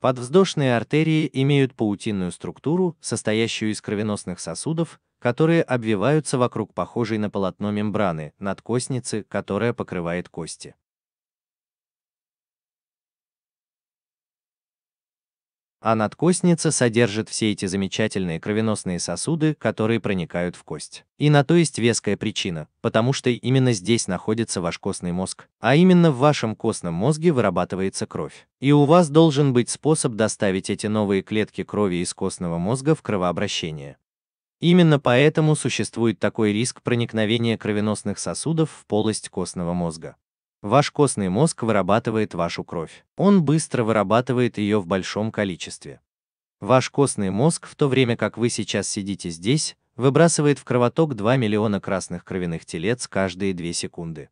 Подвздошные артерии имеют паутинную структуру, состоящую из кровеносных сосудов, которые обвиваются вокруг похожей на полотно мембраны, надкостницы, которая покрывает кости. А надкостница содержит все эти замечательные кровеносные сосуды, которые проникают в кость. И на то есть веская причина, потому что именно здесь находится ваш костный мозг, а именно в вашем костном мозге вырабатывается кровь. И у вас должен быть способ доставить эти новые клетки крови из костного мозга в кровообращение. Именно поэтому существует такой риск проникновения кровеносных сосудов в полость костного мозга. Ваш костный мозг вырабатывает вашу кровь. Он быстро вырабатывает ее в большом количестве. Ваш костный мозг, в то время как вы сейчас сидите здесь, выбрасывает в кровоток 2 миллиона красных кровяных телец каждые 2 секунды.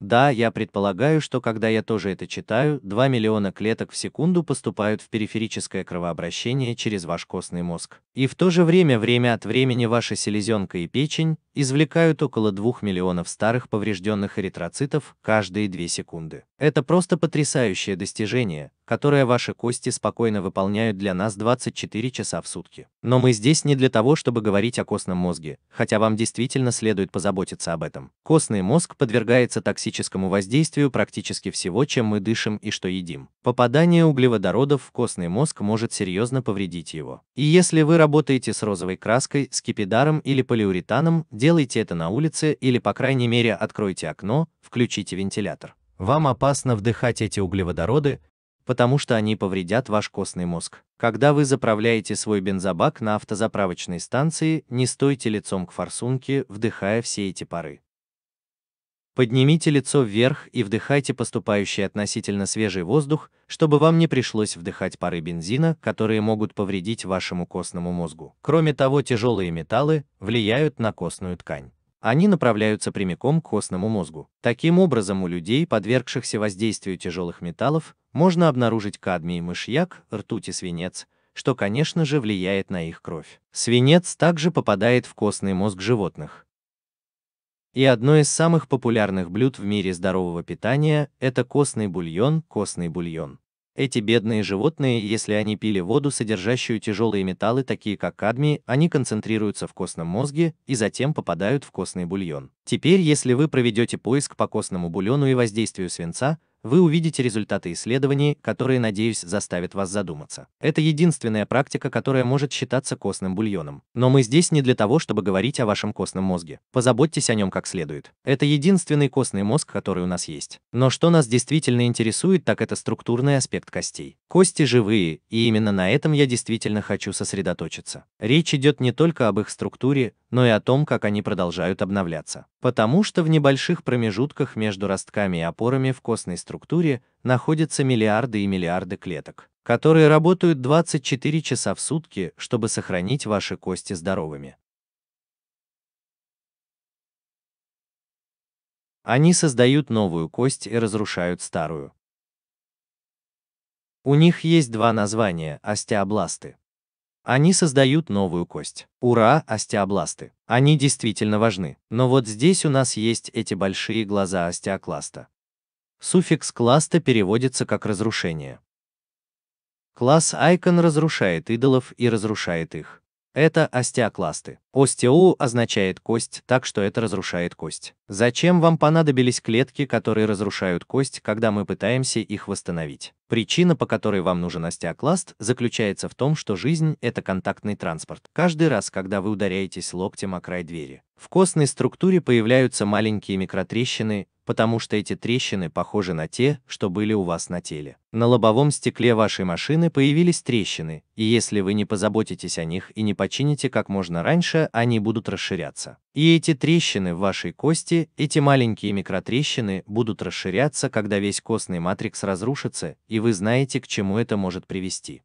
Да, я предполагаю, что когда я тоже это читаю, 2 миллиона клеток в секунду поступают в периферическое кровообращение через ваш костный мозг. И в то же время время от времени ваша селезенка и печень извлекают около 2 миллионов старых поврежденных эритроцитов каждые 2 секунды. Это просто потрясающее достижение, которое ваши кости спокойно выполняют для нас 24 часа в сутки. Но мы здесь не для того, чтобы говорить о костном мозге, хотя вам действительно следует позаботиться об этом. Костный мозг подвергается токсическому воздействию практически всего, чем мы дышим и что едим. Попадание углеводородов в костный мозг может серьезно повредить его. И если вы работаете с розовой краской, скипидаром или полиуретаном, делайте это на улице или по крайней мере откройте окно, включите вентилятор. Вам опасно вдыхать эти углеводороды, потому что они повредят ваш костный мозг. Когда вы заправляете свой бензобак на автозаправочной станции, не стойте лицом к форсунке, вдыхая все эти пары. Поднимите лицо вверх и вдыхайте поступающий относительно свежий воздух, чтобы вам не пришлось вдыхать пары бензина, которые могут повредить вашему костному мозгу. Кроме того, тяжелые металлы влияют на костную ткань они направляются прямиком к костному мозгу. Таким образом, у людей, подвергшихся воздействию тяжелых металлов, можно обнаружить кадмий, мышьяк, ртуть и свинец, что, конечно же, влияет на их кровь. Свинец также попадает в костный мозг животных. И одно из самых популярных блюд в мире здорового питания – это костный бульон, костный бульон. Эти бедные животные, если они пили воду, содержащую тяжелые металлы, такие как кадмий, они концентрируются в костном мозге и затем попадают в костный бульон. Теперь, если вы проведете поиск по костному бульону и воздействию свинца, вы увидите результаты исследований, которые, надеюсь, заставят вас задуматься. Это единственная практика, которая может считаться костным бульоном. Но мы здесь не для того, чтобы говорить о вашем костном мозге. Позаботьтесь о нем как следует. Это единственный костный мозг, который у нас есть. Но что нас действительно интересует, так это структурный аспект костей. Кости живые, и именно на этом я действительно хочу сосредоточиться. Речь идет не только об их структуре, но и о том, как они продолжают обновляться. Потому что в небольших промежутках между ростками и опорами в костной структуре находятся миллиарды и миллиарды клеток, которые работают 24 часа в сутки, чтобы сохранить ваши кости здоровыми. Они создают новую кость и разрушают старую. У них есть два названия – остеобласты. Они создают новую кость. Ура, остеобласты. Они действительно важны. Но вот здесь у нас есть эти большие глаза остеокласта. Суффикс класта переводится как разрушение. Класс Icon разрушает идолов и разрушает их. Это остеокласты. Остеол означает кость, так что это разрушает кость. Зачем вам понадобились клетки, которые разрушают кость, когда мы пытаемся их восстановить? Причина, по которой вам нужен остеокласт, заключается в том, что жизнь – это контактный транспорт. Каждый раз, когда вы ударяетесь локтем о край двери, в костной структуре появляются маленькие микротрещины, потому что эти трещины похожи на те, что были у вас на теле. На лобовом стекле вашей машины появились трещины, и если вы не позаботитесь о них и не почините как можно раньше, они будут расширяться. И эти трещины в вашей кости, эти маленькие микротрещины будут расширяться, когда весь костный матрикс разрушится, и вы знаете, к чему это может привести.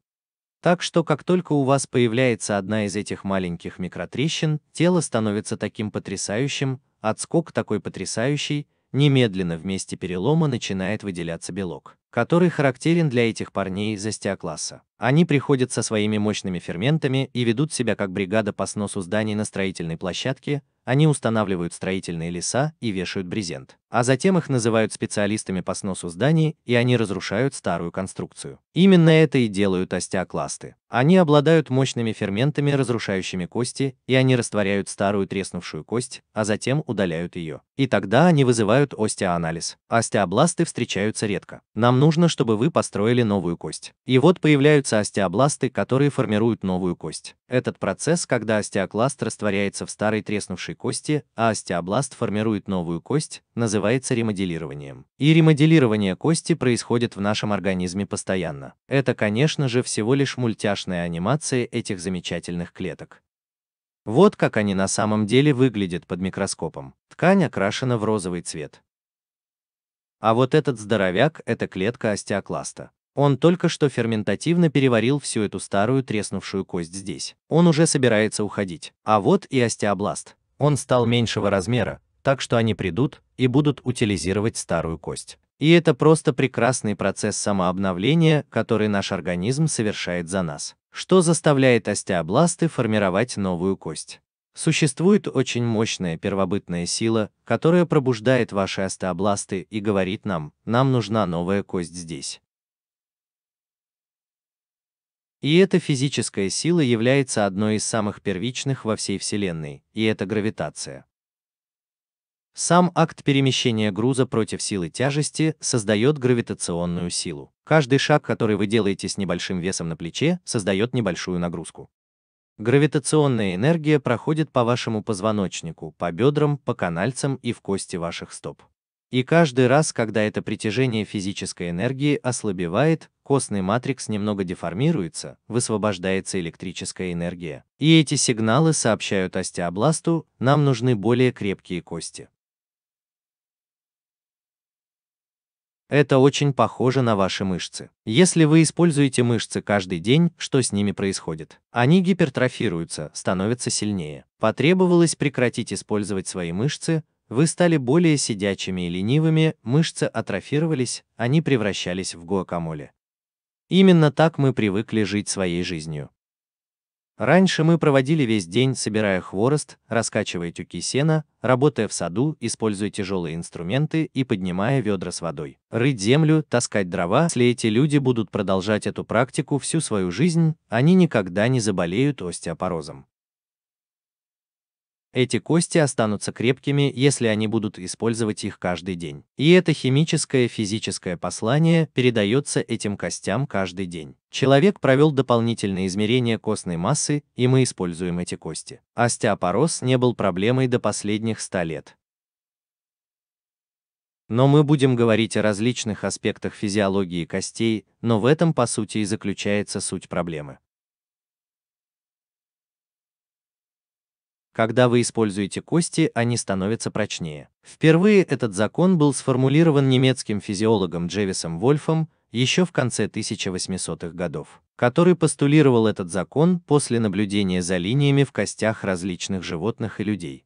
Так что как только у вас появляется одна из этих маленьких микротрещин, тело становится таким потрясающим, отскок такой потрясающий, немедленно вместе перелома начинает выделяться белок который характерен для этих парней из остеокласса. Они приходят со своими мощными ферментами и ведут себя как бригада по сносу зданий на строительной площадке, они устанавливают строительные леса и вешают брезент. А затем их называют специалистами по сносу зданий, и они разрушают старую конструкцию. Именно это и делают остеокласты. Они обладают мощными ферментами, разрушающими кости, и они растворяют старую треснувшую кость, а затем удаляют ее. И тогда они вызывают остеоанализ. Остеобласты встречаются редко. Нам нужно, чтобы вы построили новую кость. И вот появляются остеобласты, которые формируют новую кость. Этот процесс, когда остеокласт растворяется в старой треснувшей устаревшей кости, а остеобласт формирует новую кость, называется ремоделированием. И ремоделирование кости происходит в нашем организме постоянно. Это, конечно же, всего лишь мультяшная анимация этих замечательных клеток. Вот как они на самом деле выглядят под микроскопом. Ткань окрашена в розовый цвет. А вот этот здоровяк – это клетка остеокласта. Он только что ферментативно переварил всю эту старую треснувшую кость здесь. Он уже собирается уходить. А вот и остеобласт. Он стал меньшего размера, так что они придут и будут утилизировать старую кость. И это просто прекрасный процесс самообновления, который наш организм совершает за нас, что заставляет остеобласты формировать новую кость. Существует очень мощная первобытная сила, которая пробуждает ваши остеобласты и говорит нам, нам нужна новая кость здесь. И эта физическая сила является одной из самых первичных во всей Вселенной, и это гравитация. Сам акт перемещения груза против силы тяжести создает гравитационную силу. Каждый шаг, который вы делаете с небольшим весом на плече, создает небольшую нагрузку. Гравитационная энергия проходит по вашему позвоночнику, по бедрам, по канальцам и в кости ваших стоп. И каждый раз, когда это притяжение физической энергии ослабевает, костный матрикс немного деформируется, высвобождается электрическая энергия. И эти сигналы сообщают остеобласту, нам нужны более крепкие кости. Это очень похоже на ваши мышцы. Если вы используете мышцы каждый день, что с ними происходит? Они гипертрофируются, становятся сильнее. Потребовалось прекратить использовать свои мышцы, вы стали более сидячими и ленивыми, мышцы атрофировались, они превращались в гуакамоле. Именно так мы привыкли жить своей жизнью. Раньше мы проводили весь день, собирая хворост, раскачивая тюки сена, работая в саду, используя тяжелые инструменты и поднимая ведра с водой. Рыть землю, таскать дрова. Если эти люди будут продолжать эту практику всю свою жизнь, они никогда не заболеют остеопорозом. Эти кости останутся крепкими, если они будут использовать их каждый день. И это химическое физическое послание передается этим костям каждый день. Человек провел дополнительные измерения костной массы, и мы используем эти кости. Остеопороз не был проблемой до последних 100 лет но мы будем говорить о различных аспектах физиологии костей, но в этом по сути и заключается суть проблемы. Когда вы используете кости, они становятся прочнее. Впервые этот закон был сформулирован немецким физиологом Джевисом Вольфом еще в конце 1800-х годов, который постулировал этот закон после наблюдения за линиями в костях различных животных и людей.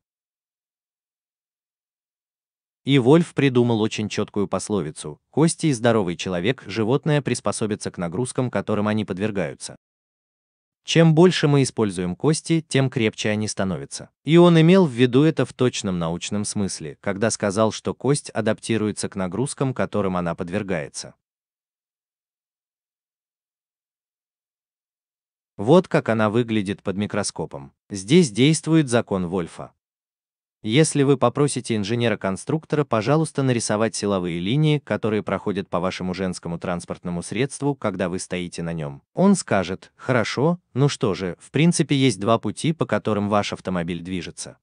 И Вольф придумал очень четкую пословицу «Кости и здоровый человек, животное приспособится к нагрузкам, которым они подвергаются». Чем больше мы используем кости, тем крепче они становятся. И он имел в виду это в точном научном смысле, когда сказал, что кость адаптируется к нагрузкам, которым она подвергается. Вот как она выглядит под микроскопом. Здесь действует закон Вольфа. Если вы попросите инженера-конструктора, пожалуйста, нарисовать силовые линии, которые проходят по вашему женскому транспортному средству, когда вы стоите на нем. Он скажет, хорошо, ну что же, в принципе есть два пути, по которым ваш автомобиль движется.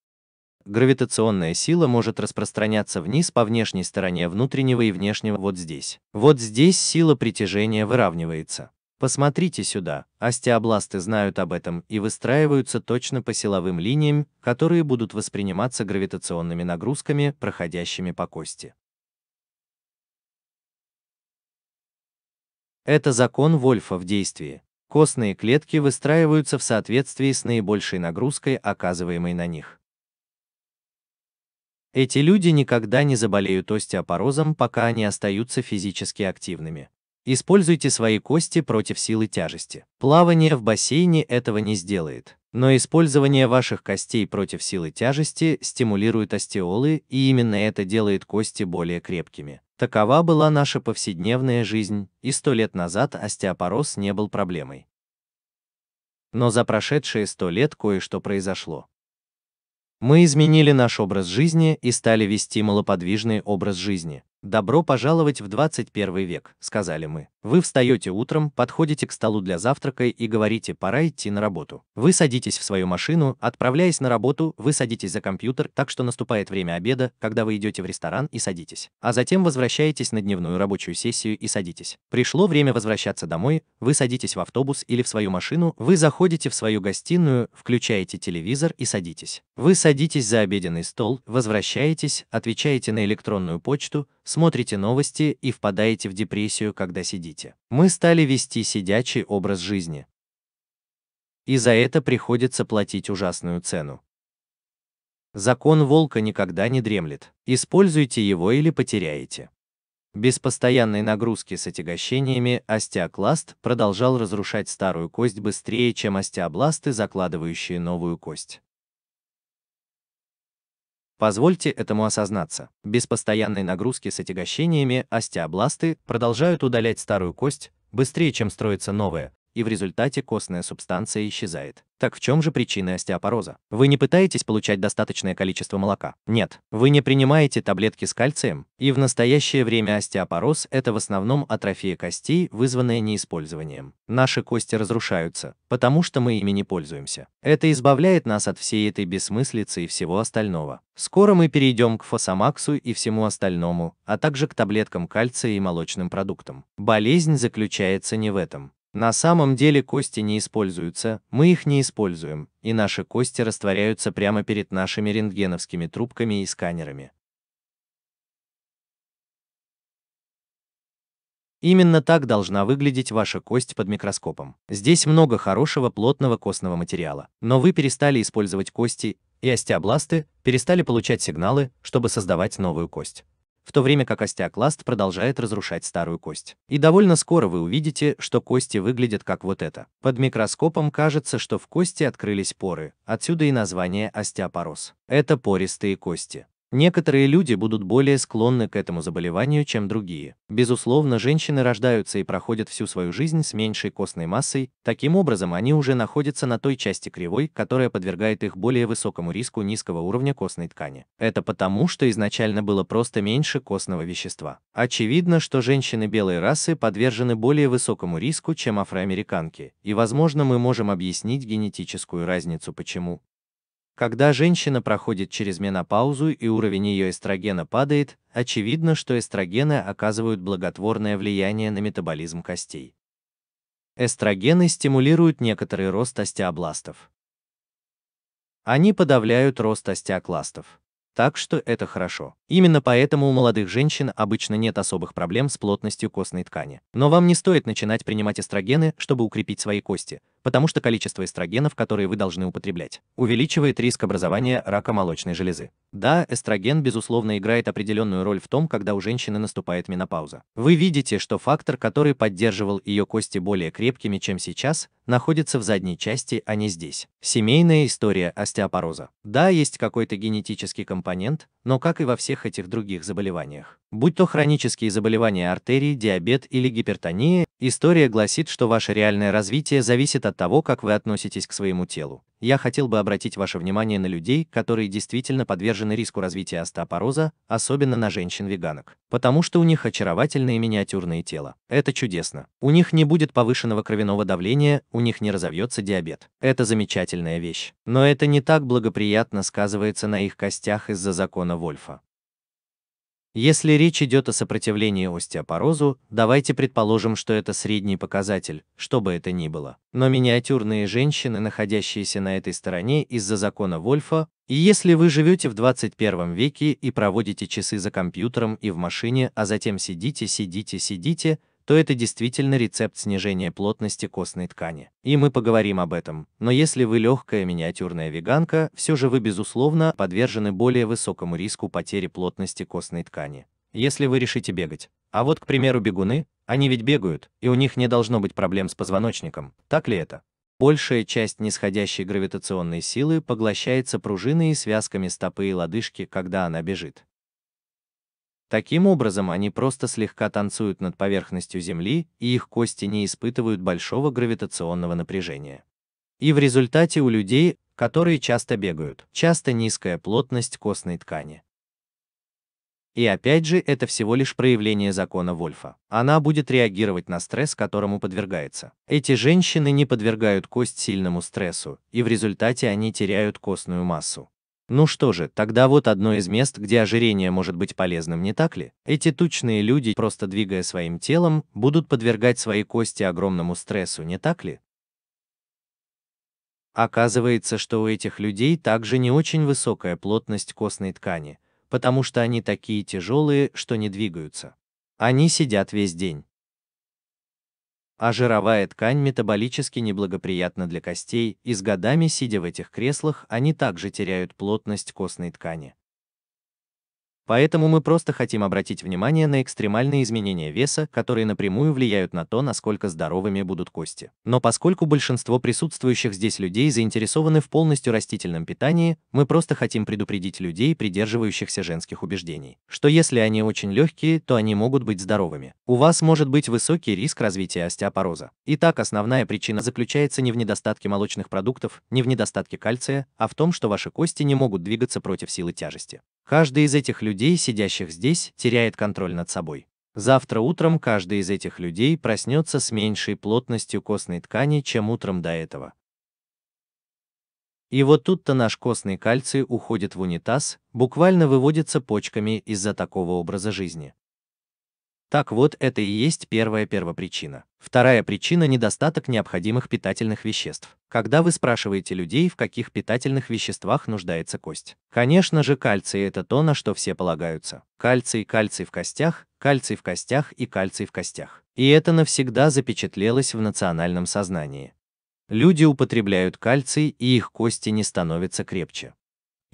Гравитационная сила может распространяться вниз по внешней стороне внутреннего и внешнего вот здесь. Вот здесь сила притяжения выравнивается. Посмотрите сюда, остеобласты знают об этом и выстраиваются точно по силовым линиям, которые будут восприниматься гравитационными нагрузками, проходящими по кости. Это закон Вольфа в действии. Костные клетки выстраиваются в соответствии с наибольшей нагрузкой, оказываемой на них. Эти люди никогда не заболеют остеопорозом, пока они остаются физически активными. Используйте свои кости против силы тяжести. Плавание в бассейне этого не сделает, но использование ваших костей против силы тяжести стимулирует остеолы, и именно это делает кости более крепкими. Такова была наша повседневная жизнь, и сто лет назад остеопороз не был проблемой. Но за прошедшие сто лет кое-что произошло. Мы изменили наш образ жизни и стали вести малоподвижный образ жизни. Добро пожаловать в 21 век, сказали мы. Вы встаете утром, подходите к столу для завтрака и говорите «пора идти на работу». Вы садитесь в свою машину, отправляясь на работу, вы садитесь за компьютер, так что наступает время обеда, когда вы идете в ресторан и садитесь. А затем возвращаетесь на дневную рабочую сессию и садитесь. Пришло время возвращаться домой, вы садитесь в автобус или в свою машину, вы заходите в свою гостиную, включаете телевизор и садитесь. Вы садитесь за обеденный стол, возвращаетесь, отвечаете на электронную почту, смотрите новости и впадаете в депрессию, когда сидите аппетите. Мы стали вести сидячий образ жизни. И за это приходится платить ужасную цену. Закон волка никогда не дремлет. Используйте его или потеряете. Без постоянной нагрузки с отягощениями остеокласт продолжал разрушать старую кость быстрее, чем остеобласты, закладывающие новую кость. Позвольте этому осознаться. Без постоянной нагрузки с отягощениями остеобласты продолжают удалять старую кость быстрее, чем строится новая, и в результате костная субстанция исчезает. Так в чем же причина остеопороза? Вы не пытаетесь получать достаточное количество молока? Нет. Вы не принимаете таблетки с кальцием? И в настоящее время остеопороз – это в основном атрофия костей, вызванная неиспользованием. Наши кости разрушаются, потому что мы ими не пользуемся. Это избавляет нас от всей этой бессмыслицы и всего остального. Скоро мы перейдем к фосамаксу и всему остальному, а также к таблеткам кальция и молочным продуктам. Болезнь заключается не в этом. На самом деле кости не используются, мы их не используем, и наши кости растворяются прямо перед нашими рентгеновскими трубками и сканерами. Именно так должна выглядеть ваша кость под микроскопом. Здесь много хорошего плотного костного материала, но вы перестали использовать кости, и остеобласты перестали получать сигналы, чтобы создавать новую кость в то время как остеокласт продолжает разрушать старую кость. И довольно скоро вы увидите, что кости выглядят как вот это. Под микроскопом кажется, что в кости открылись поры, отсюда и название остеопороз. Это пористые кости. Некоторые люди будут более склонны к этому заболеванию, чем другие. Безусловно, женщины рождаются и проходят всю свою жизнь с меньшей костной массой, таким образом они уже находятся на той части кривой, которая подвергает их более высокому риску низкого уровня костной ткани. Это потому, что изначально было просто меньше костного вещества. Очевидно, что женщины белой расы подвержены более высокому риску, чем афроамериканки, и возможно мы можем объяснить генетическую разницу почему. Когда женщина проходит через менопаузу и уровень ее эстрогена падает, очевидно, что эстрогены оказывают благотворное влияние на метаболизм костей. Эстрогены стимулируют некоторый рост остеобластов. Они подавляют рост остеокластов. Так что это хорошо. Именно поэтому у молодых женщин обычно нет особых проблем с плотностью костной ткани. Но вам не стоит начинать принимать эстрогены, чтобы укрепить свои кости, потому что количество эстрогенов, которые вы должны употреблять, увеличивает риск образования рака молочной железы. Да, эстроген, безусловно, играет определенную роль в том, когда у женщины наступает менопауза. Вы видите, что фактор, который поддерживал ее кости более крепкими, чем сейчас, находится в задней части, а не здесь. Семейная история остеопороза. Да, есть какой-то генетический компонент, но как и во всех этих других заболеваниях, будь то хронические заболевания артерий, диабет или гипертония, история гласит, что ваше реальное развитие зависит от того, как вы относитесь к своему телу. Я хотел бы обратить ваше внимание на людей, которые действительно подвержены риску развития остеопороза, особенно на женщин-веганок. Потому что у них очаровательные миниатюрные тела. Это чудесно. У них не будет повышенного кровяного давления, у них не разовьется диабет. Это замечательная вещь. Но это не так благоприятно сказывается на их костях из-за закона Вольфа. Если речь идет о сопротивлении остеопорозу, давайте предположим, что это средний показатель, что бы это ни было. Но миниатюрные женщины, находящиеся на этой стороне из-за закона Вольфа, и если вы живете в 21 веке и проводите часы за компьютером и в машине, а затем сидите, сидите, сидите, то это действительно рецепт снижения плотности костной ткани. И мы поговорим об этом. Но если вы легкая миниатюрная веганка, все же вы, безусловно, подвержены более высокому риску потери плотности костной ткани. Если вы решите бегать. А вот, к примеру, бегуны, они ведь бегают, и у них не должно быть проблем с позвоночником, так ли это? Большая часть нисходящей гравитационной силы поглощается пружиной и связками стопы и лодыжки, когда она бежит. Таким образом, они просто слегка танцуют над поверхностью Земли, и их кости не испытывают большого гравитационного напряжения. И в результате у людей, которые часто бегают, часто низкая плотность костной ткани. И опять же, это всего лишь проявление закона Вольфа. Она будет реагировать на стресс, которому подвергается. Эти женщины не подвергают кость сильному стрессу, и в результате они теряют костную массу. Ну что же, тогда вот одно из мест, где ожирение может быть полезным, не так ли? Эти тучные люди, просто двигая своим телом, будут подвергать свои кости огромному стрессу, не так ли? Оказывается, что у этих людей также не очень высокая плотность костной ткани, потому что они такие тяжелые, что не двигаются. Они сидят весь день а жировая ткань метаболически неблагоприятна для костей, и с годами, сидя в этих креслах, они также теряют плотность костной ткани. Поэтому мы просто хотим обратить внимание на экстремальные изменения веса, которые напрямую влияют на то, насколько здоровыми будут кости. Но поскольку большинство присутствующих здесь людей заинтересованы в полностью растительном питании, мы просто хотим предупредить людей, придерживающихся женских убеждений, что если они очень легкие, то они могут быть здоровыми. У вас может быть высокий риск развития остеопороза. Итак, основная причина заключается не в недостатке молочных продуктов, не в недостатке кальция, а в том, что ваши кости не могут двигаться против силы тяжести. Каждый из этих людей, сидящих здесь, теряет контроль над собой. Завтра утром каждый из этих людей проснется с меньшей плотностью костной ткани, чем утром до этого. И вот тут-то наш костный кальций уходит в унитаз, буквально выводится почками из-за такого образа жизни. Так вот, это и есть первая первопричина. Вторая причина – недостаток необходимых питательных веществ. Когда вы спрашиваете людей, в каких питательных веществах нуждается кость. Конечно же, кальций – это то, на что все полагаются. Кальций, кальций в костях, кальций в костях и кальций в костях. И это навсегда запечатлелось в национальном сознании. Люди употребляют кальций, и их кости не становятся крепче.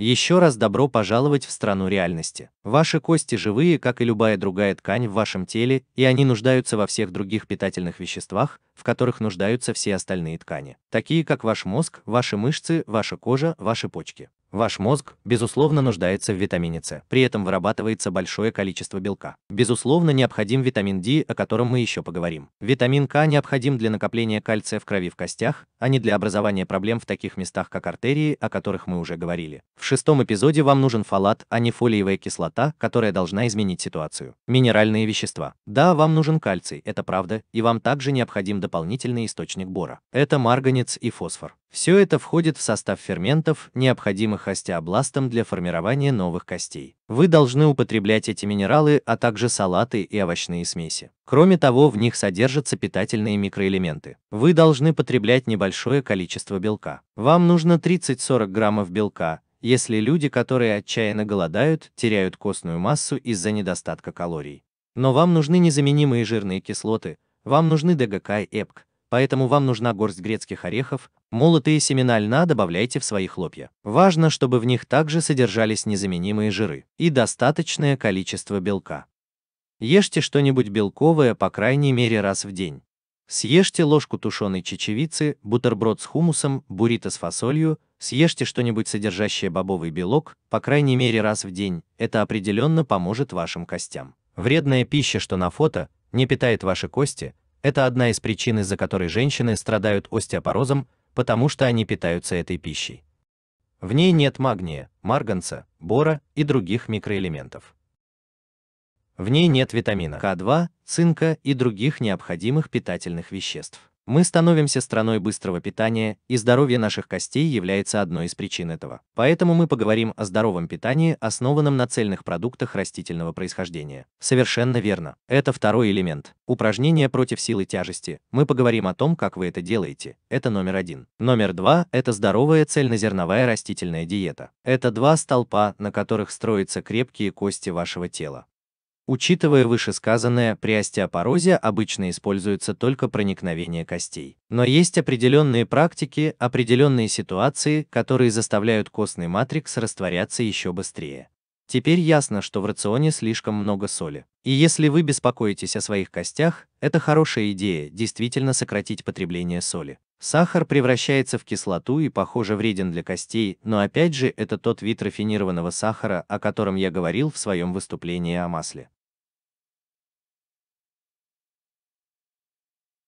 Еще раз добро пожаловать в страну реальности. Ваши кости живые, как и любая другая ткань в вашем теле, и они нуждаются во всех других питательных веществах, в которых нуждаются все остальные ткани, такие как ваш мозг, ваши мышцы, ваша кожа, ваши почки. Ваш мозг, безусловно, нуждается в витамине С, при этом вырабатывается большое количество белка. Безусловно, необходим витамин D, о котором мы еще поговорим. Витамин К необходим для накопления кальция в крови в костях, а не для образования проблем в таких местах, как артерии, о которых мы уже говорили. В шестом эпизоде вам нужен фолат, а не фолиевая кислота, которая должна изменить ситуацию. Минеральные вещества. Да, вам нужен кальций, это правда, и вам также необходим дополнительный источник бора. Это марганец и фосфор. Все это входит в состав ферментов, необходимых остеобластам для формирования новых костей. Вы должны употреблять эти минералы, а также салаты и овощные смеси. Кроме того, в них содержатся питательные микроэлементы. Вы должны потреблять небольшое количество белка. Вам нужно 30-40 граммов белка, если люди, которые отчаянно голодают, теряют костную массу из-за недостатка калорий. Но вам нужны незаменимые жирные кислоты, вам нужны ДГК и ЭПК, поэтому вам нужна горсть грецких орехов, молотые семена льна добавляйте в свои хлопья. Важно, чтобы в них также содержались незаменимые жиры и достаточное количество белка. Ешьте что-нибудь белковое по крайней мере раз в день. Съешьте ложку тушеной чечевицы, бутерброд с хумусом, буррито с фасолью, съешьте что-нибудь содержащее бобовый белок, по крайней мере раз в день, это определенно поможет вашим костям. Вредная пища, что на фото, не питает ваши кости, это одна из причин, из-за которой женщины страдают остеопорозом, потому что они питаются этой пищей. В ней нет магния, марганца, бора и других микроэлементов. В ней нет витамина К2, цинка и других необходимых питательных веществ. Мы становимся страной быстрого питания, и здоровье наших костей является одной из причин этого. Поэтому мы поговорим о здоровом питании, основанном на цельных продуктах растительного происхождения. Совершенно верно. Это второй элемент. Упражнения против силы тяжести. Мы поговорим о том, как вы это делаете. Это номер один. Номер два – это здоровая цельнозерновая растительная диета. Это два столпа, на которых строятся крепкие кости вашего тела. Учитывая вышесказанное, при остеопорозе обычно используется только проникновение костей. Но есть определенные практики, определенные ситуации, которые заставляют костный матрикс растворяться еще быстрее. Теперь ясно, что в рационе слишком много соли. И если вы беспокоитесь о своих костях, это хорошая идея действительно сократить потребление соли. Сахар превращается в кислоту и, похоже, вреден для костей, но опять же это тот вид рафинированного сахара, о котором я говорил в своем выступлении о масле.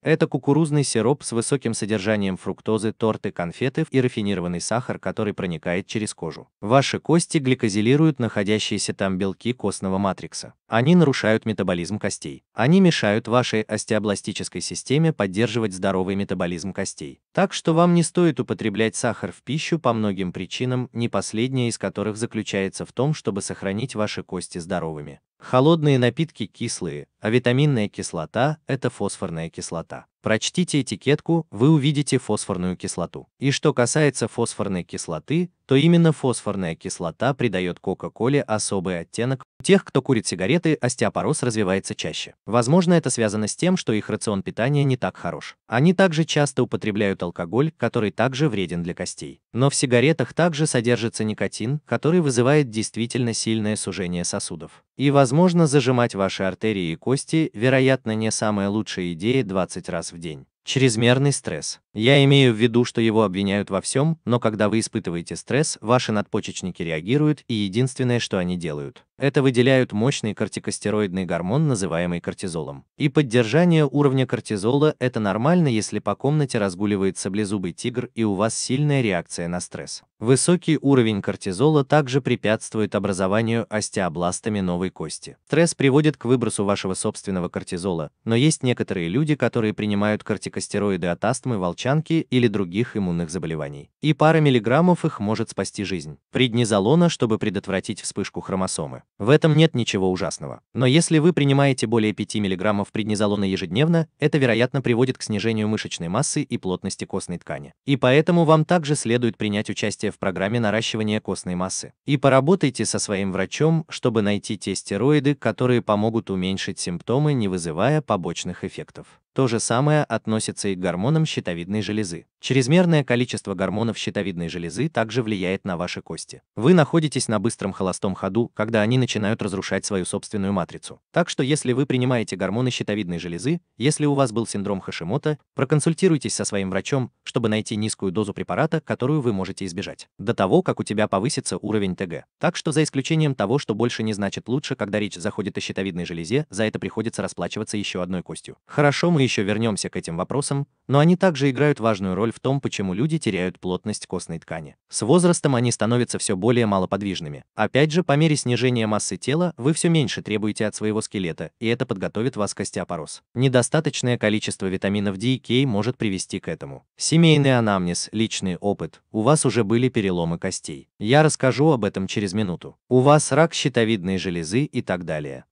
Это кукурузный сироп с высоким содержанием фруктозы, торты, конфеты и рафинированный сахар, который проникает через кожу. Ваши кости гликозилируют находящиеся там белки костного матрикса. Они нарушают метаболизм костей. Они мешают вашей остеобластической системе поддерживать здоровый метаболизм костей. Так что вам не стоит употреблять сахар в пищу по многим причинам, не последняя из которых заключается в том, чтобы сохранить ваши кости здоровыми. Холодные напитки кислые, а витаминная кислота – это фосфорная кислота. Прочтите этикетку, вы увидите фосфорную кислоту. И что касается фосфорной кислоты, то именно фосфорная кислота придает Кока-Коле особый оттенок. У тех, кто курит сигареты, остеопороз развивается чаще. Возможно, это связано с тем, что их рацион питания не так хорош. Они также часто употребляют алкоголь, который также вреден для костей. Но в сигаретах также содержится никотин, который вызывает действительно сильное сужение сосудов. И, возможно, зажимать ваши артерии и кости, вероятно, не самая лучшая идея 20 раз в день. Чрезмерный стресс. Я имею в виду, что его обвиняют во всем, но когда вы испытываете стресс, ваши надпочечники реагируют, и единственное, что они делают, это выделяют мощный кортикостероидный гормон, называемый кортизолом. И поддержание уровня кортизола – это нормально, если по комнате разгуливает саблезубый тигр и у вас сильная реакция на стресс. Высокий уровень кортизола также препятствует образованию остеобластами новой кости. Стресс приводит к выбросу вашего собственного кортизола, но есть некоторые люди, которые принимают кортикостероиды от астмы, волчанки или других иммунных заболеваний. И пара миллиграммов их может спасти жизнь. Преднизолона, чтобы предотвратить вспышку хромосомы. В этом нет ничего ужасного. Но если вы принимаете более 5 мг преднизолона ежедневно, это, вероятно, приводит к снижению мышечной массы и плотности костной ткани. И поэтому вам также следует принять участие в программе наращивания костной массы. И поработайте со своим врачом, чтобы найти те стероиды, которые помогут уменьшить симптомы, не вызывая побочных эффектов. То же самое относится и к гормонам щитовидной железы. Чрезмерное количество гормонов щитовидной железы также влияет на ваши кости. Вы находитесь на быстром холостом ходу, когда они начинают разрушать свою собственную матрицу. Так что если вы принимаете гормоны щитовидной железы, если у вас был синдром Хашимота, проконсультируйтесь со своим врачом, чтобы найти низкую дозу препарата, которую вы можете избежать, до того, как у тебя повысится уровень ТГ. Так что за исключением того, что больше не значит лучше, когда речь заходит о щитовидной железе, за это приходится расплачиваться еще одной костью. Хорошо мы мы еще вернемся к этим вопросам, но они также играют важную роль в том, почему люди теряют плотность костной ткани. С возрастом они становятся все более малоподвижными. Опять же, по мере снижения массы тела вы все меньше требуете от своего скелета, и это подготовит вас к остеопороз. Недостаточное количество витаминов D и K может привести к этому. Семейный анамнез, личный опыт. У вас уже были переломы костей. Я расскажу об этом через минуту. У вас рак щитовидной железы и так далее.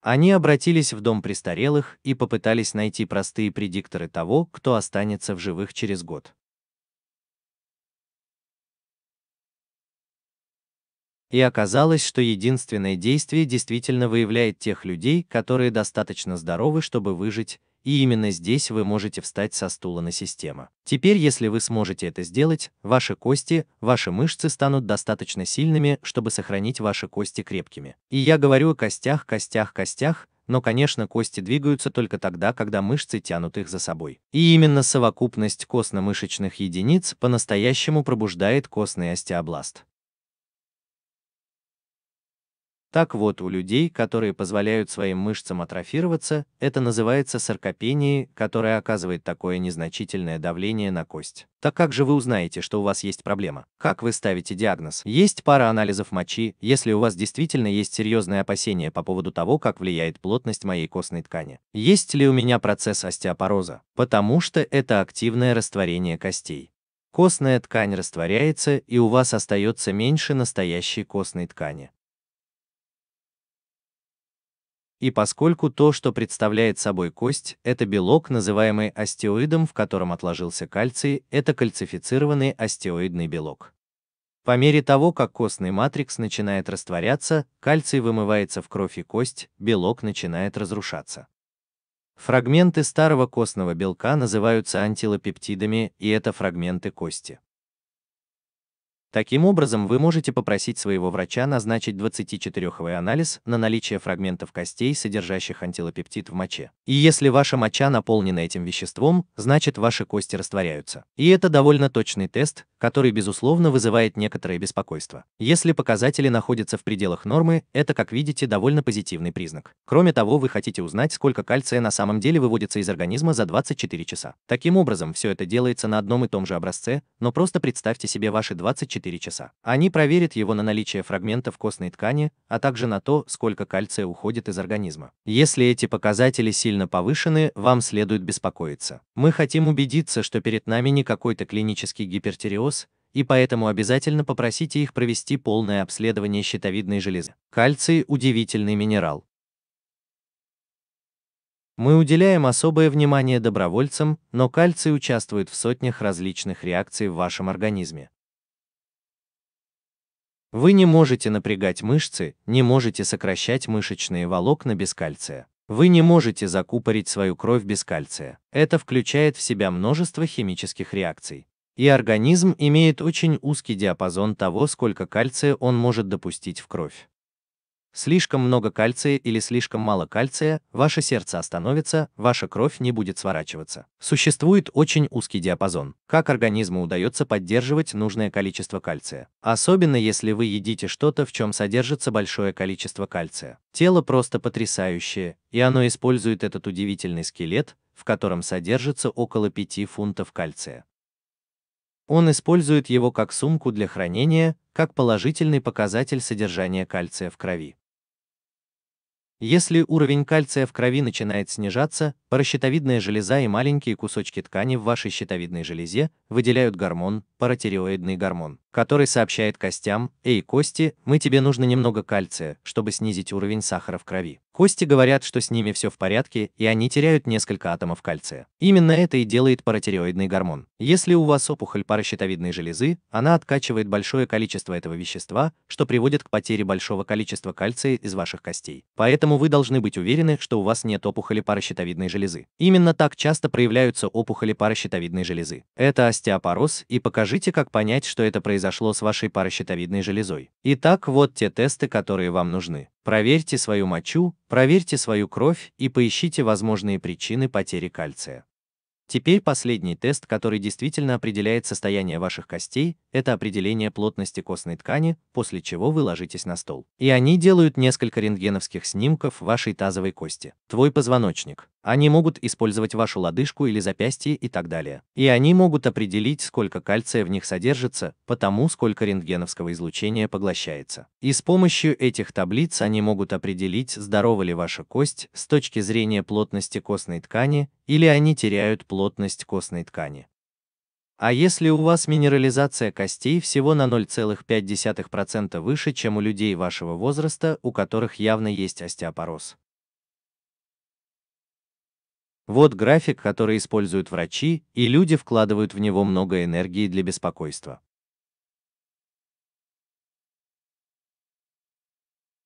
Они обратились в дом престарелых и попытались найти простые предикторы того, кто останется в живых через год. И оказалось, что единственное действие действительно выявляет тех людей, которые достаточно здоровы, чтобы выжить, и именно здесь вы можете встать со стула на систему. Теперь, если вы сможете это сделать, ваши кости, ваши мышцы станут достаточно сильными, чтобы сохранить ваши кости крепкими. И я говорю о костях, костях, костях, но, конечно, кости двигаются только тогда, когда мышцы тянут их за собой. И именно совокупность костно-мышечных единиц по-настоящему пробуждает костный остеобласт. Так вот, у людей, которые позволяют своим мышцам атрофироваться, это называется саркопенией, которая оказывает такое незначительное давление на кость. Так как же вы узнаете, что у вас есть проблема? Как вы ставите диагноз? Есть пара анализов мочи, если у вас действительно есть серьезные опасения по поводу того, как влияет плотность моей костной ткани. Есть ли у меня процесс остеопороза? Потому что это активное растворение костей. Костная ткань растворяется, и у вас остается меньше настоящей костной ткани. И поскольку то, что представляет собой кость, это белок, называемый остеоидом, в котором отложился кальций, это кальцифицированный остеоидный белок. По мере того, как костный матрикс начинает растворяться, кальций вымывается в кровь и кость, белок начинает разрушаться. Фрагменты старого костного белка называются антилопептидами, и это фрагменты кости. Таким образом, вы можете попросить своего врача назначить 24-хвой анализ на наличие фрагментов костей, содержащих антилопептид в моче. И если ваша моча наполнена этим веществом, значит ваши кости растворяются. И это довольно точный тест, который, безусловно, вызывает некоторое беспокойство. Если показатели находятся в пределах нормы, это, как видите, довольно позитивный признак. Кроме того, вы хотите узнать, сколько кальция на самом деле выводится из организма за 24 часа. Таким образом, все это делается на одном и том же образце, но просто представьте себе ваши 24 24 часа. Они проверят его на наличие фрагментов костной ткани, а также на то, сколько кальция уходит из организма. Если эти показатели сильно повышены, вам следует беспокоиться. Мы хотим убедиться, что перед нами не какой-то клинический гипертиреоз, и поэтому обязательно попросите их провести полное обследование щитовидной железы. Кальций – удивительный минерал. Мы уделяем особое внимание добровольцам, но кальций участвует в сотнях различных реакций в вашем организме. Вы не можете напрягать мышцы, не можете сокращать мышечные волокна без кальция. Вы не можете закупорить свою кровь без кальция. Это включает в себя множество химических реакций. И организм имеет очень узкий диапазон того, сколько кальция он может допустить в кровь. Слишком много кальция или слишком мало кальция, ваше сердце остановится, ваша кровь не будет сворачиваться. Существует очень узкий диапазон, как организму удается поддерживать нужное количество кальция. Особенно если вы едите что-то, в чем содержится большое количество кальция. Тело просто потрясающее, и оно использует этот удивительный скелет, в котором содержится около 5 фунтов кальция. Он использует его как сумку для хранения, как положительный показатель содержания кальция в крови. Если уровень кальция в крови начинает снижаться, паращитовидная железа и маленькие кусочки ткани в вашей щитовидной железе выделяют гормон, паратиреоидный гормон, который сообщает костям, «Эй, кости, мы тебе нужно немного кальция, чтобы снизить уровень сахара в крови». Кости говорят, что с ними все в порядке, и они теряют несколько атомов кальция. Именно это и делает паратиреоидный гормон. Если у вас опухоль паращитовидной железы, она откачивает большое количество этого вещества, что приводит к потере большого количества кальция из ваших костей. Поэтому вы должны быть уверены, что у вас нет опухоли паращитовидной железы. Именно так часто проявляются опухоли паращитовидной железы. Это остеопороз и покажите, как понять, что это произошло с вашей паращитовидной железой. Итак, вот те тесты, которые вам нужны. Проверьте свою мочу, проверьте свою кровь и поищите возможные причины потери кальция. Теперь последний тест, который действительно определяет состояние ваших костей, это определение плотности костной ткани, после чего вы ложитесь на стол. И они делают несколько рентгеновских снимков вашей тазовой кости. Твой позвоночник. Они могут использовать вашу лодыжку или запястье и так далее. И они могут определить, сколько кальция в них содержится, потому сколько рентгеновского излучения поглощается. И с помощью этих таблиц они могут определить, здорова ли ваша кость с точки зрения плотности костной ткани или они теряют плотность костной ткани. А если у вас минерализация костей всего на 0,5% выше, чем у людей вашего возраста, у которых явно есть остеопороз? Вот график, который используют врачи, и люди вкладывают в него много энергии для беспокойства.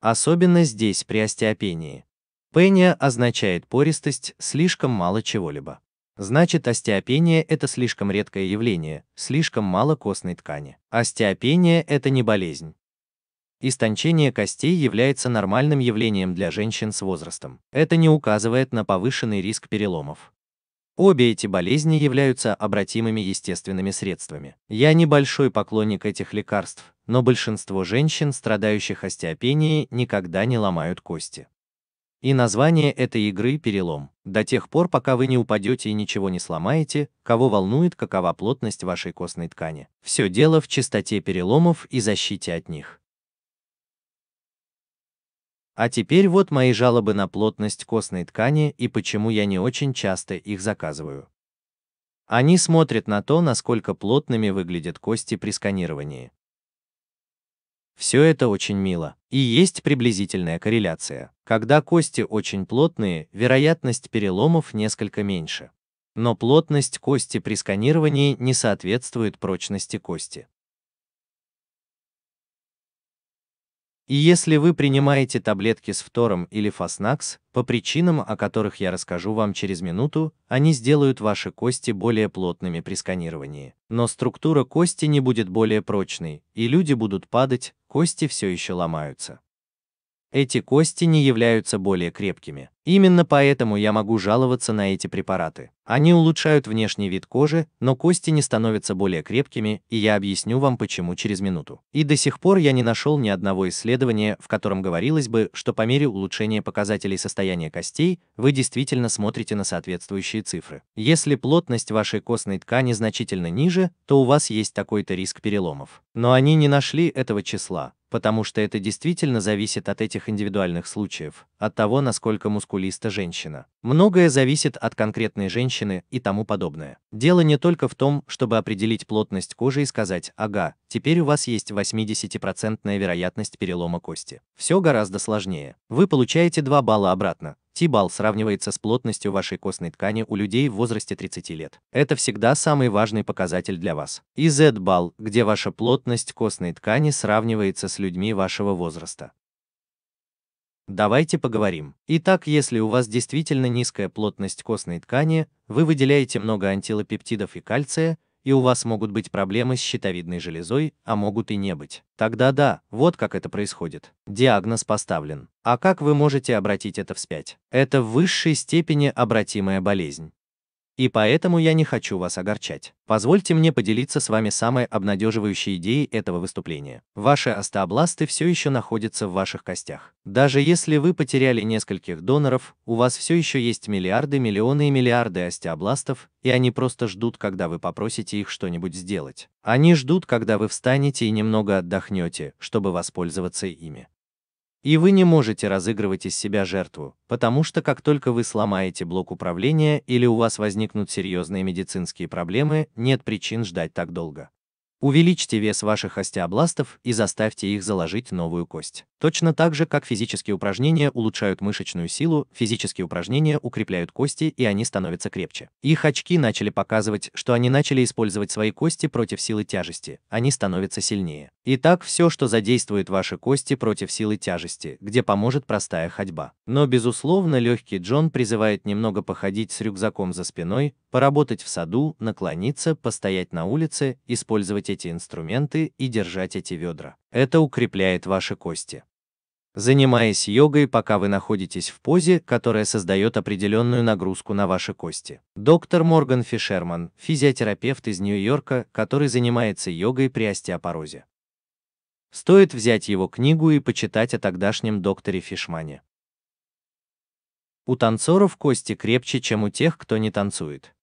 Особенно здесь при остеопении. Пения означает пористость, слишком мало чего-либо. Значит, остеопения – это слишком редкое явление, слишком мало костной ткани. Остеопения – это не болезнь. Истончение костей является нормальным явлением для женщин с возрастом. Это не указывает на повышенный риск переломов. Обе эти болезни являются обратимыми естественными средствами. Я небольшой поклонник этих лекарств, но большинство женщин, страдающих остеопенией, никогда не ломают кости. И название этой игры «Перелом». До тех пор, пока вы не упадете и ничего не сломаете, кого волнует, какова плотность вашей костной ткани. Все дело в чистоте переломов и защите от них. А теперь вот мои жалобы на плотность костной ткани и почему я не очень часто их заказываю. Они смотрят на то, насколько плотными выглядят кости при сканировании. Все это очень мило. И есть приблизительная корреляция. Когда кости очень плотные, вероятность переломов несколько меньше. Но плотность кости при сканировании не соответствует прочности кости. И если вы принимаете таблетки с фтором или фоснакс, по причинам, о которых я расскажу вам через минуту, они сделают ваши кости более плотными при сканировании. Но структура кости не будет более прочной, и люди будут падать, кости все еще ломаются эти кости не являются более крепкими. Именно поэтому я могу жаловаться на эти препараты. Они улучшают внешний вид кожи, но кости не становятся более крепкими, и я объясню вам почему через минуту. И до сих пор я не нашел ни одного исследования, в котором говорилось бы, что по мере улучшения показателей состояния костей, вы действительно смотрите на соответствующие цифры. Если плотность вашей костной ткани значительно ниже, то у вас есть такой-то риск переломов. Но они не нашли этого числа, потому что это действительно зависит от этих индивидуальных случаев, от того, насколько мускулиста женщина. Многое зависит от конкретной женщины и тому подобное. Дело не только в том, чтобы определить плотность кожи и сказать «ага, теперь у вас есть 80% вероятность перелома кости». Все гораздо сложнее. Вы получаете 2 балла обратно, Тибал сравнивается с плотностью вашей костной ткани у людей в возрасте 30 лет. Это всегда самый важный показатель для вас. И Z-бал, где ваша плотность костной ткани сравнивается с людьми вашего возраста. Давайте поговорим. Итак, если у вас действительно низкая плотность костной ткани, вы выделяете много антилопептидов и кальция, и у вас могут быть проблемы с щитовидной железой, а могут и не быть. Тогда да, вот как это происходит. Диагноз поставлен. А как вы можете обратить это вспять? Это в высшей степени обратимая болезнь. И поэтому я не хочу вас огорчать. Позвольте мне поделиться с вами самой обнадеживающей идеей этого выступления. Ваши остеобласты все еще находятся в ваших костях. Даже если вы потеряли нескольких доноров, у вас все еще есть миллиарды, миллионы и миллиарды остеобластов, и они просто ждут, когда вы попросите их что-нибудь сделать. Они ждут, когда вы встанете и немного отдохнете, чтобы воспользоваться ими. И вы не можете разыгрывать из себя жертву, потому что как только вы сломаете блок управления или у вас возникнут серьезные медицинские проблемы, нет причин ждать так долго. Увеличьте вес ваших остеобластов и заставьте их заложить новую кость. Точно так же, как физические упражнения улучшают мышечную силу, физические упражнения укрепляют кости и они становятся крепче. Их очки начали показывать, что они начали использовать свои кости против силы тяжести, они становятся сильнее. Итак, все, что задействует ваши кости против силы тяжести, где поможет простая ходьба. Но, безусловно, легкий Джон призывает немного походить с рюкзаком за спиной, поработать в саду, наклониться, постоять на улице, использовать эти инструменты и держать эти ведра. Это укрепляет ваши кости. Занимаясь йогой, пока вы находитесь в позе, которая создает определенную нагрузку на ваши кости. Доктор Морган Фишерман, физиотерапевт из Нью-Йорка, который занимается йогой при остеопорозе. Стоит взять его книгу и почитать о тогдашнем докторе Фишмане. У танцоров кости крепче, чем у тех, кто не танцует.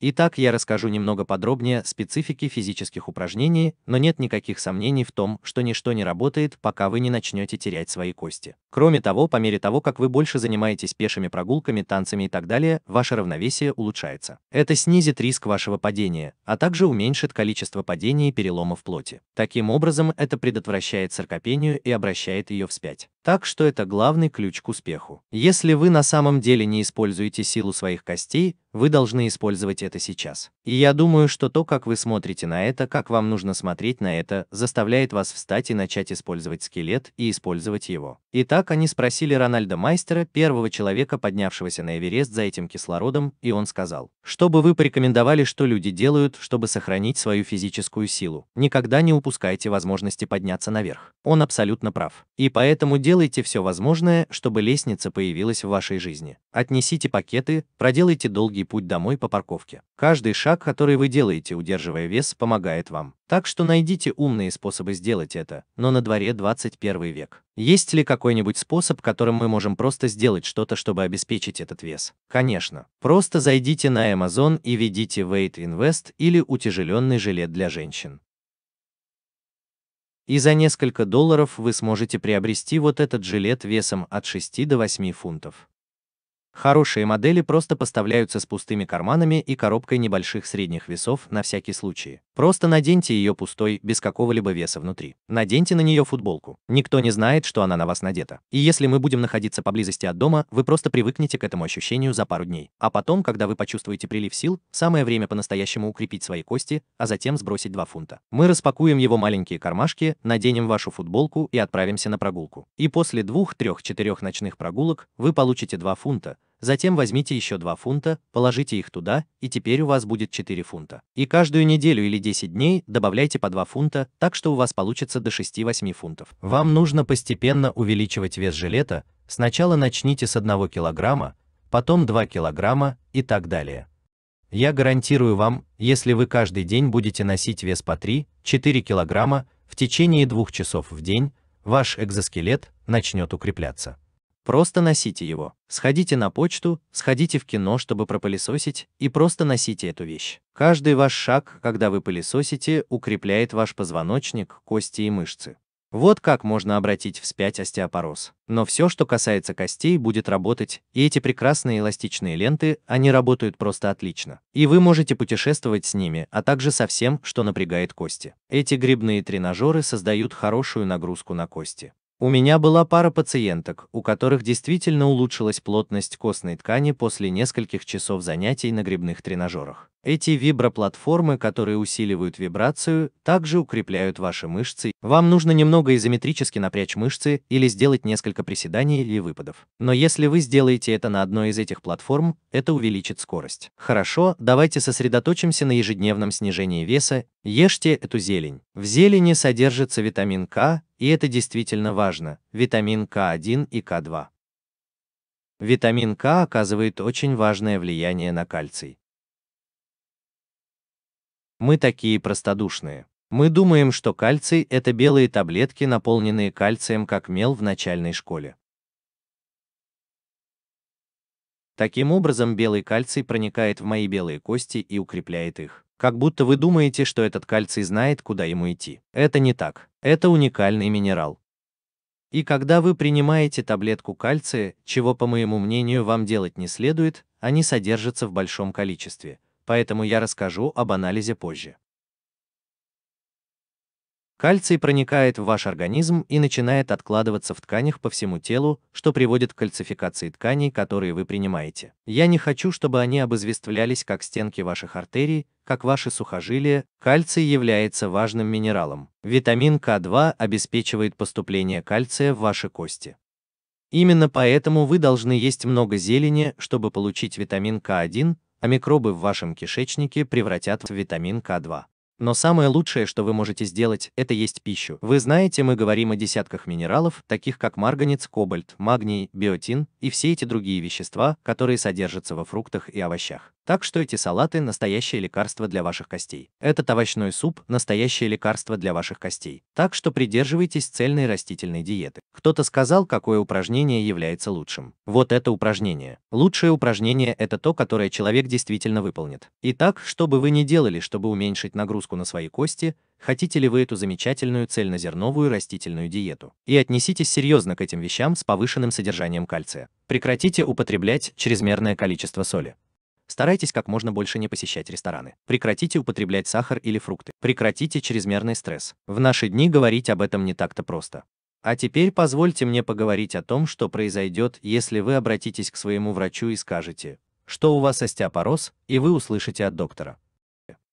Итак, я расскажу немного подробнее специфики физических упражнений, но нет никаких сомнений в том, что ничто не работает, пока вы не начнете терять свои кости. Кроме того, по мере того, как вы больше занимаетесь пешими прогулками, танцами и так далее, ваше равновесие улучшается. Это снизит риск вашего падения, а также уменьшит количество падений и переломов плоти. Таким образом, это предотвращает саркопению и обращает ее вспять. Так что это главный ключ к успеху. Если вы на самом деле не используете силу своих костей, вы должны использовать это сейчас. И я думаю, что то, как вы смотрите на это, как вам нужно смотреть на это, заставляет вас встать и начать использовать скелет и использовать его. Итак, они спросили Рональда Майстера, первого человека, поднявшегося на Эверест за этим кислородом, и он сказал, что бы вы порекомендовали, что люди делают, чтобы сохранить свою физическую силу. Никогда не упускайте возможности подняться наверх. Он абсолютно прав. И поэтому делайте все возможное, чтобы лестница появилась в вашей жизни. Отнесите пакеты, проделайте долгий путь домой по парковке. Каждый шаг Шаг, который вы делаете, удерживая вес, помогает вам. Так что найдите умные способы сделать это, но на дворе 21 век. Есть ли какой-нибудь способ, которым мы можем просто сделать что-то, чтобы обеспечить этот вес? Конечно. Просто зайдите на Amazon и введите Weight Invest или утяжеленный жилет для женщин. И за несколько долларов вы сможете приобрести вот этот жилет весом от 6 до 8 фунтов. Хорошие модели просто поставляются с пустыми карманами и коробкой небольших средних весов на всякий случай. Просто наденьте ее пустой, без какого-либо веса внутри. Наденьте на нее футболку. Никто не знает, что она на вас надета. И если мы будем находиться поблизости от дома, вы просто привыкнете к этому ощущению за пару дней. А потом, когда вы почувствуете прилив сил, самое время по-настоящему укрепить свои кости, а затем сбросить 2 фунта. Мы распакуем его маленькие кармашки, наденем вашу футболку и отправимся на прогулку. И после двух, трех, четырех ночных прогулок вы получите 2 фунта, Затем возьмите еще 2 фунта, положите их туда, и теперь у вас будет 4 фунта. И каждую неделю или 10 дней добавляйте по 2 фунта, так что у вас получится до 6-8 фунтов. Вам нужно постепенно увеличивать вес жилета, сначала начните с 1 килограмма, потом 2 килограмма и так далее. Я гарантирую вам, если вы каждый день будете носить вес по 3-4 килограмма в течение 2 часов в день, ваш экзоскелет начнет укрепляться. Просто носите его. Сходите на почту, сходите в кино, чтобы пропылесосить, и просто носите эту вещь. Каждый ваш шаг, когда вы пылесосите, укрепляет ваш позвоночник, кости и мышцы. Вот как можно обратить вспять остеопороз. Но все, что касается костей, будет работать, и эти прекрасные эластичные ленты, они работают просто отлично. И вы можете путешествовать с ними, а также со всем, что напрягает кости. Эти грибные тренажеры создают хорошую нагрузку на кости. У меня была пара пациенток, у которых действительно улучшилась плотность костной ткани после нескольких часов занятий на грибных тренажерах. Эти виброплатформы, которые усиливают вибрацию, также укрепляют ваши мышцы. Вам нужно немного изометрически напрячь мышцы или сделать несколько приседаний или выпадов. Но если вы сделаете это на одной из этих платформ, это увеличит скорость. Хорошо, давайте сосредоточимся на ежедневном снижении веса Ешьте эту зелень. В зелени содержится витамин К, и это действительно важно, витамин К1 и К2. Витамин К оказывает очень важное влияние на кальций. Мы такие простодушные. Мы думаем, что кальций – это белые таблетки, наполненные кальцием как мел в начальной школе. Таким образом белый кальций проникает в мои белые кости и укрепляет их. Как будто вы думаете, что этот кальций знает, куда ему идти. Это не так. Это уникальный минерал. И когда вы принимаете таблетку кальция, чего, по моему мнению, вам делать не следует, они содержатся в большом количестве. Поэтому я расскажу об анализе позже. Кальций проникает в ваш организм и начинает откладываться в тканях по всему телу, что приводит к кальцификации тканей, которые вы принимаете. Я не хочу, чтобы они обызвествлялись как стенки ваших артерий, как ваши сухожилия. Кальций является важным минералом. Витамин К2 обеспечивает поступление кальция в ваши кости. Именно поэтому вы должны есть много зелени, чтобы получить витамин К1, а микробы в вашем кишечнике превратят в витамин К2. Но самое лучшее, что вы можете сделать, это есть пищу. Вы знаете, мы говорим о десятках минералов, таких как марганец, кобальт, магний, биотин и все эти другие вещества, которые содержатся во фруктах и овощах. Так что эти салаты – настоящее лекарство для ваших костей. Этот овощной суп – настоящее лекарство для ваших костей. Так что придерживайтесь цельной растительной диеты. Кто-то сказал, какое упражнение является лучшим. Вот это упражнение. Лучшее упражнение – это то, которое человек действительно выполнит. Итак, что бы вы ни делали, чтобы уменьшить нагрузку на свои кости, хотите ли вы эту замечательную цельнозерновую растительную диету. И отнеситесь серьезно к этим вещам с повышенным содержанием кальция. Прекратите употреблять чрезмерное количество соли. Старайтесь как можно больше не посещать рестораны. Прекратите употреблять сахар или фрукты. Прекратите чрезмерный стресс. В наши дни говорить об этом не так-то просто. А теперь позвольте мне поговорить о том, что произойдет, если вы обратитесь к своему врачу и скажете, что у вас остеопороз, и вы услышите от доктора.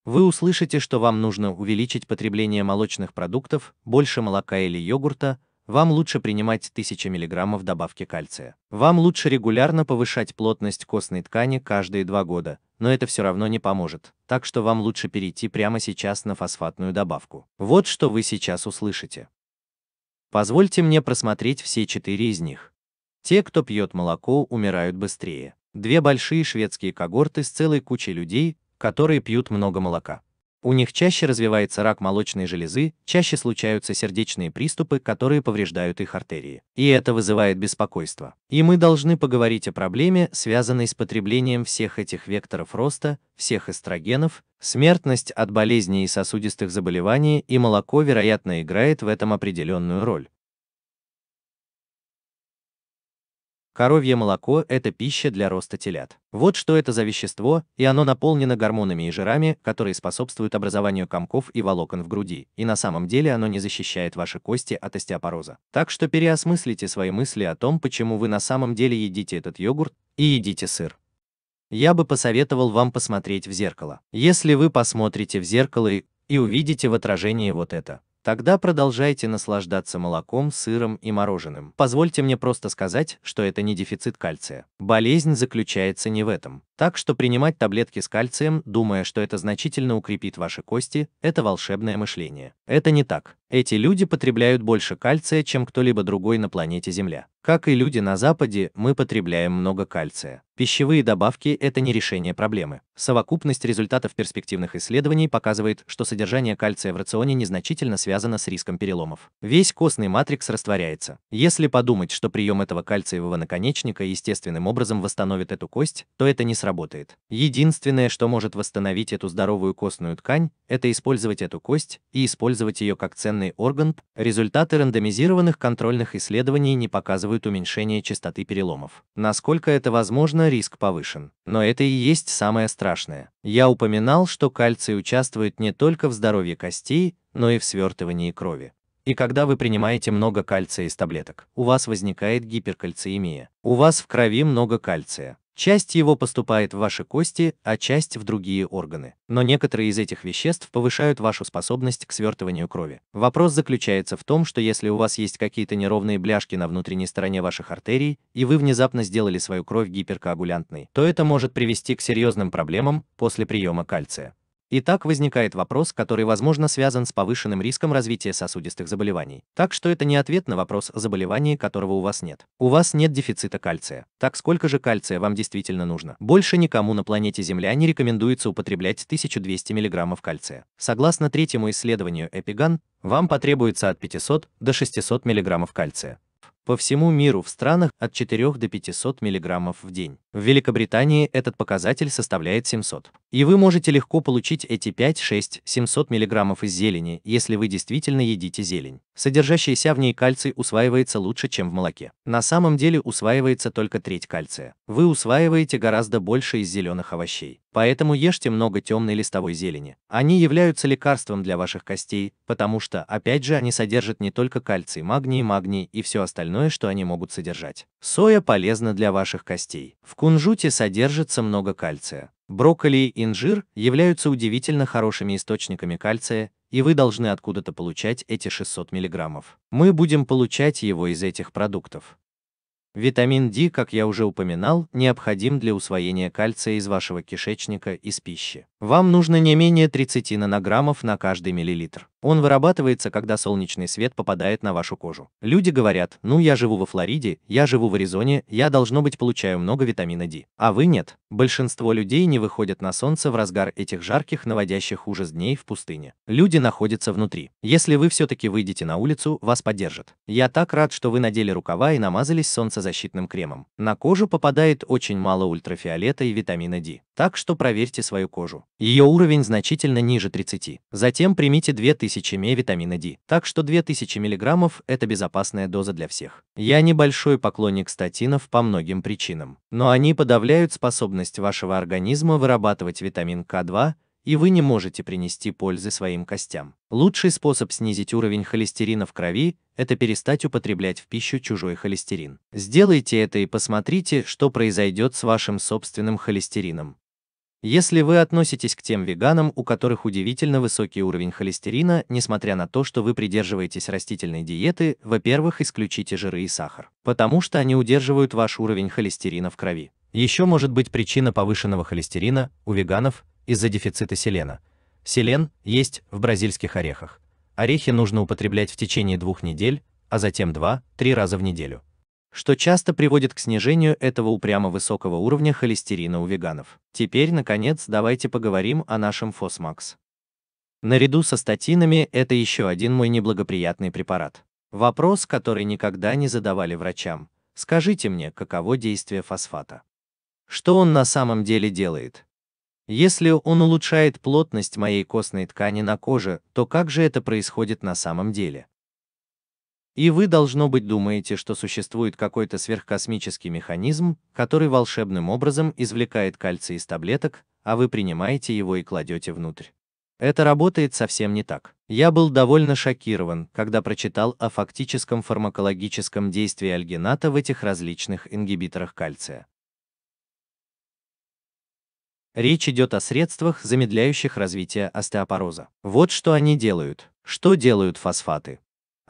Вы услышите, что вам нужно увеличить потребление молочных продуктов, больше молока или йогурта, вам лучше принимать 1000 мг добавки кальция. Вам лучше регулярно повышать плотность костной ткани каждые два года, но это все равно не поможет, так что вам лучше перейти прямо сейчас на фосфатную добавку. Вот что вы сейчас услышите. Позвольте мне просмотреть все четыре из них. Те, кто пьет молоко, умирают быстрее. Две большие шведские когорты с целой кучей людей, которые пьют много молока. У них чаще развивается рак молочной железы, чаще случаются сердечные приступы, которые повреждают их артерии. И это вызывает беспокойство. И мы должны поговорить о проблеме, связанной с потреблением всех этих векторов роста, всех эстрогенов, смертность от болезней и сосудистых заболеваний и молоко, вероятно, играет в этом определенную роль. Коровье молоко – это пища для роста телят. Вот что это за вещество, и оно наполнено гормонами и жирами, которые способствуют образованию комков и волокон в груди, и на самом деле оно не защищает ваши кости от остеопороза. Так что переосмыслите свои мысли о том, почему вы на самом деле едите этот йогурт и едите сыр я бы посоветовал вам посмотреть в зеркало. Если вы посмотрите в зеркало и, и увидите в отражении вот это, Тогда продолжайте наслаждаться молоком, сыром и мороженым. Позвольте мне просто сказать, что это не дефицит кальция. Болезнь заключается не в этом. Так что принимать таблетки с кальцием, думая, что это значительно укрепит ваши кости, это волшебное мышление. Это не так. Эти люди потребляют больше кальция, чем кто-либо другой на планете Земля. Как и люди на Западе, мы потребляем много кальция. Пищевые добавки – это не решение проблемы. Совокупность результатов перспективных исследований показывает, что содержание кальция в рационе незначительно связано с риском переломов. Весь костный матрикс растворяется. Если подумать, что прием этого кальциевого наконечника естественным образом восстановит эту кость, то это не сработает. Единственное, что может восстановить эту здоровую костную ткань, это использовать эту кость и использовать ее как ценный следственный орган, результаты рандомизированных контрольных исследований не показывают уменьшения частоты переломов. Насколько это возможно, риск повышен. Но это и есть самое страшное. Я упоминал, что кальций участвует не только в здоровье костей, но и в свертывании крови. И когда вы принимаете много кальция из таблеток, у вас возникает гиперкальциемия. У вас в крови много кальция. Часть его поступает в ваши кости, а часть в другие органы. Но некоторые из этих веществ повышают вашу способность к свертыванию крови. Вопрос заключается в том, что если у вас есть какие-то неровные бляшки на внутренней стороне ваших артерий, и вы внезапно сделали свою кровь гиперкоагулянтной, то это может привести к серьезным проблемам после приема кальция. Итак, возникает вопрос, который, возможно, связан с повышенным риском развития сосудистых заболеваний. Так что это не ответ на вопрос о заболевании, которого у вас нет. У вас нет дефицита кальция. Так сколько же кальция вам действительно нужно? Больше никому на планете Земля не рекомендуется употреблять 1200 мг кальция. Согласно третьему исследованию Эпиган, вам потребуется от 500 до 600 мг кальция по всему миру в странах от 4 до 500 мг в день. В Великобритании этот показатель составляет 700. И вы можете легко получить эти 5-6-700 мг из зелени, если вы действительно едите зелень. Содержащийся в ней кальций усваивается лучше, чем в молоке. На самом деле усваивается только треть кальция. Вы усваиваете гораздо больше из зеленых овощей. Поэтому ешьте много темной листовой зелени. Они являются лекарством для ваших костей, потому что, опять же, они содержат не только кальций, магний, магний и все остальное, что они могут содержать. Соя полезна для ваших костей. В кунжуте содержится много кальция. Брокколи и инжир являются удивительно хорошими источниками кальция, и вы должны откуда-то получать эти 600 мг. Мы будем получать его из этих продуктов. Витамин D, как я уже упоминал, необходим для усвоения кальция из вашего кишечника из пищи. Вам нужно не менее 30 нанограммов на каждый миллилитр. Он вырабатывается, когда солнечный свет попадает на вашу кожу. Люди говорят, ну я живу во Флориде, я живу в Аризоне, я должно быть получаю много витамина D. А вы нет. Большинство людей не выходят на солнце в разгар этих жарких, наводящих ужас дней в пустыне. Люди находятся внутри. Если вы все-таки выйдете на улицу, вас поддержат. Я так рад, что вы надели рукава и намазались солнцезащитным кремом. На кожу попадает очень мало ультрафиолета и витамина D. Так что проверьте свою кожу. Ее уровень значительно ниже 30. Затем примите 2000 тысячами витамина D, так что 2000 мг – это безопасная доза для всех. Я небольшой поклонник статинов по многим причинам, но они подавляют способность вашего организма вырабатывать витамин К2, и вы не можете принести пользы своим костям. Лучший способ снизить уровень холестерина в крови – это перестать употреблять в пищу чужой холестерин. Сделайте это и посмотрите, что произойдет с вашим собственным холестерином. Если вы относитесь к тем веганам, у которых удивительно высокий уровень холестерина, несмотря на то, что вы придерживаетесь растительной диеты, во-первых, исключите жиры и сахар, потому что они удерживают ваш уровень холестерина в крови. Еще может быть причина повышенного холестерина у веганов из-за дефицита селена. Селен есть в бразильских орехах. Орехи нужно употреблять в течение двух недель, а затем два-три раза в неделю что часто приводит к снижению этого упрямо высокого уровня холестерина у веганов. Теперь, наконец, давайте поговорим о нашем Фосмакс. Наряду со статинами это еще один мой неблагоприятный препарат. Вопрос, который никогда не задавали врачам. Скажите мне, каково действие фосфата? Что он на самом деле делает? Если он улучшает плотность моей костной ткани на коже, то как же это происходит на самом деле? И вы, должно быть, думаете, что существует какой-то сверхкосмический механизм, который волшебным образом извлекает кальций из таблеток, а вы принимаете его и кладете внутрь. Это работает совсем не так. Я был довольно шокирован, когда прочитал о фактическом фармакологическом действии альгината в этих различных ингибиторах кальция. Речь идет о средствах, замедляющих развитие остеопороза. Вот что они делают. Что делают фосфаты?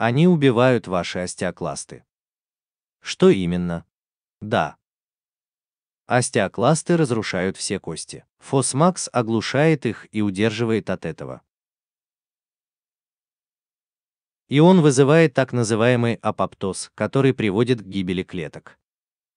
Они убивают ваши остеокласты. Что именно? Да. Остеокласты разрушают все кости. Фосмакс оглушает их и удерживает от этого. И он вызывает так называемый апоптоз, который приводит к гибели клеток.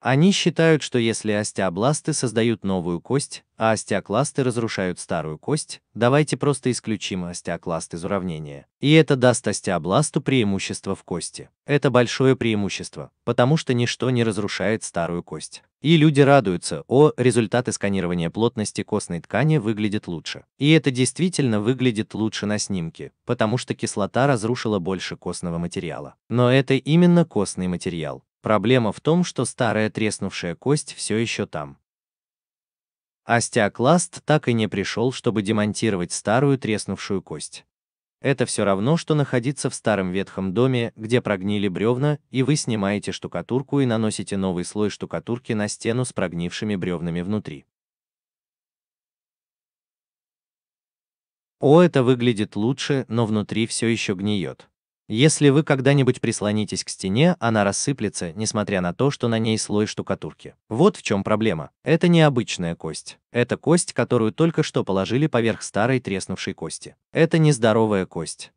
Они считают, что если остеобласты создают новую кость, а остеокласты разрушают старую кость, давайте просто исключим остеокласт из уравнения. И это даст остеобласту преимущество в кости. Это большое преимущество, потому что ничто не разрушает старую кость. И люди радуются, о, результаты сканирования плотности костной ткани выглядят лучше. И это действительно выглядит лучше на снимке, потому что кислота разрушила больше костного материала. Но это именно костный материал. Проблема в том, что старая треснувшая кость все еще там. Остеокласт так и не пришел, чтобы демонтировать старую треснувшую кость. Это все равно, что находиться в старом ветхом доме, где прогнили бревна, и вы снимаете штукатурку и наносите новый слой штукатурки на стену с прогнившими бревнами внутри. О, это выглядит лучше, но внутри все еще гниет. Если вы когда-нибудь прислонитесь к стене, она рассыплется, несмотря на то, что на ней слой штукатурки. Вот в чем проблема. Это необычная кость. Это кость, которую только что положили поверх старой треснувшей кости. Это нездоровая кость.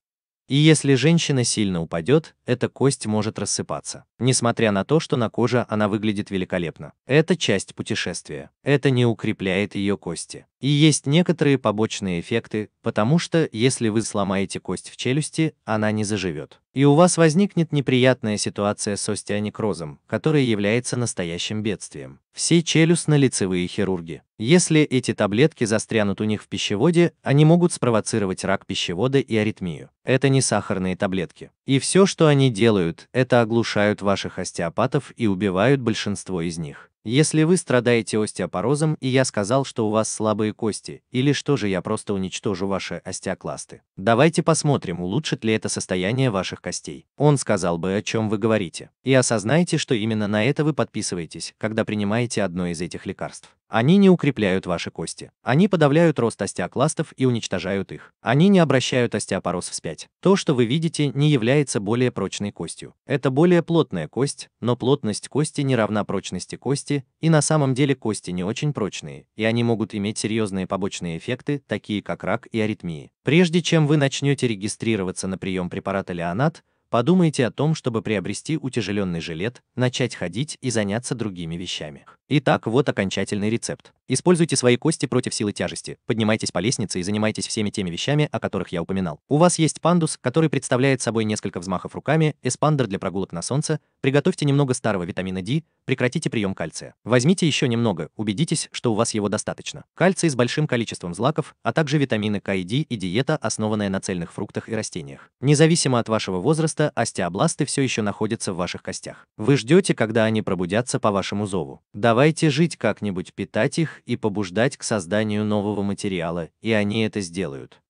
И если женщина сильно упадет, эта кость может рассыпаться. Несмотря на то, что на коже она выглядит великолепно. Это часть путешествия. Это не укрепляет ее кости. И есть некоторые побочные эффекты, потому что если вы сломаете кость в челюсти, она не заживет и у вас возникнет неприятная ситуация с остеонекрозом, который является настоящим бедствием. Все челюстно-лицевые хирурги. Если эти таблетки застрянут у них в пищеводе, они могут спровоцировать рак пищевода и аритмию. Это не сахарные таблетки. И все, что они делают, это оглушают ваших остеопатов и убивают большинство из них. Если вы страдаете остеопорозом и я сказал, что у вас слабые кости, или что же я просто уничтожу ваши остеокласты. Давайте посмотрим, улучшит ли это состояние ваших костей. Он сказал бы, о чем вы говорите. И осознайте, что именно на это вы подписываетесь, когда принимаете одно из этих лекарств. Они не укрепляют ваши кости. Они подавляют рост остеокластов и уничтожают их. Они не обращают остеопороз вспять. То, что вы видите, не является более прочной костью. Это более плотная кость, но плотность кости не равна прочности кости, и на самом деле кости не очень прочные, и они могут иметь серьезные побочные эффекты, такие как рак и аритмии. Прежде чем вы начнете регистрироваться на прием препарата Леонат, Подумайте о том, чтобы приобрести утяжеленный жилет, начать ходить и заняться другими вещами. Итак, вот окончательный рецепт. Используйте свои кости против силы тяжести, поднимайтесь по лестнице и занимайтесь всеми теми вещами, о которых я упоминал. У вас есть пандус, который представляет собой несколько взмахов руками, эспандер для прогулок на солнце, приготовьте немного старого витамина D, прекратите прием кальция. Возьмите еще немного, убедитесь, что у вас его достаточно. Кальций с большим количеством злаков, а также витамины К и D и диета, основанная на цельных фруктах и растениях. Независимо от вашего возраста, остеобласты все еще находятся в ваших костях. Вы ждете, когда они пробудятся по вашему зову. Давайте жить как-нибудь, питать их и побуждать к созданию нового материала, и они это сделают.